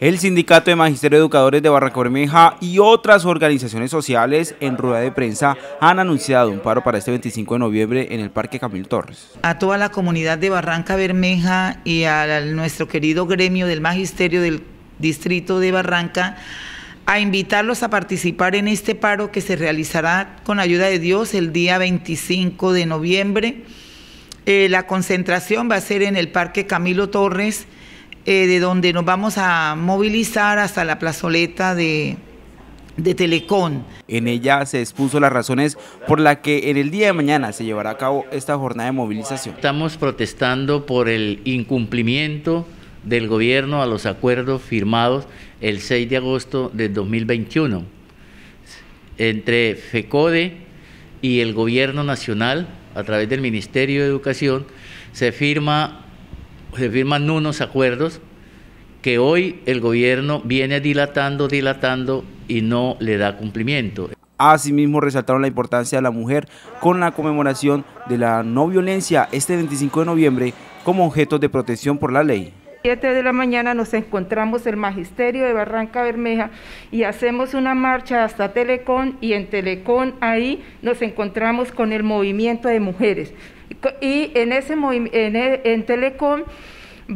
El Sindicato de Magisterio de Educadores de Barranca Bermeja y otras organizaciones sociales en rueda de prensa han anunciado un paro para este 25 de noviembre en el Parque Camilo Torres. A toda la comunidad de Barranca Bermeja y a nuestro querido gremio del Magisterio del Distrito de Barranca, a invitarlos a participar en este paro que se realizará con ayuda de Dios el día 25 de noviembre. Eh, la concentración va a ser en el Parque Camilo Torres eh, de donde nos vamos a movilizar hasta la plazoleta de, de Telecom. En ella se expuso las razones por las que en el día de mañana se llevará a cabo esta jornada de movilización. Estamos protestando por el incumplimiento del gobierno a los acuerdos firmados el 6 de agosto de 2021 entre FECODE y el gobierno nacional a través del Ministerio de Educación se firma se firman unos acuerdos que hoy el gobierno viene dilatando, dilatando y no le da cumplimiento. Asimismo resaltaron la importancia de la mujer con la conmemoración de la no violencia este 25 de noviembre como objeto de protección por la ley. 7 de la mañana nos encontramos el Magisterio de Barranca Bermeja y hacemos una marcha hasta Telecom y en Telecom ahí nos encontramos con el movimiento de mujeres. Y en, ese e, en, Telecom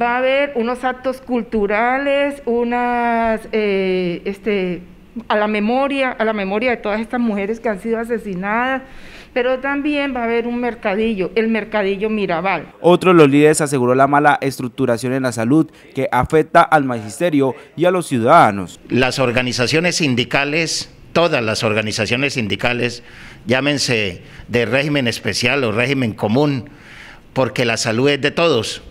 va a haber unos actos culturales, unas, eh, este, a la memoria, a la memoria de todas estas mujeres que han sido asesinadas, pero también va a haber un mercadillo, el mercadillo Mirabal. Otro de los líderes aseguró la mala estructuración en la salud que afecta al magisterio y a los ciudadanos. Las organizaciones sindicales todas las organizaciones sindicales, llámense de régimen especial o régimen común, porque la salud es de todos.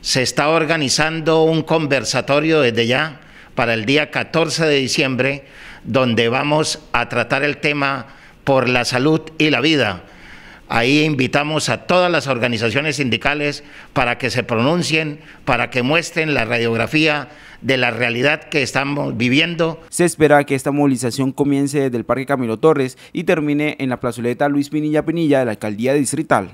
Se está organizando un conversatorio desde ya para el día 14 de diciembre, donde vamos a tratar el tema por la salud y la vida Ahí invitamos a todas las organizaciones sindicales para que se pronuncien, para que muestren la radiografía de la realidad que estamos viviendo. Se espera que esta movilización comience desde el Parque Camilo Torres y termine en la plazoleta Luis Pinilla Pinilla de la Alcaldía Distrital.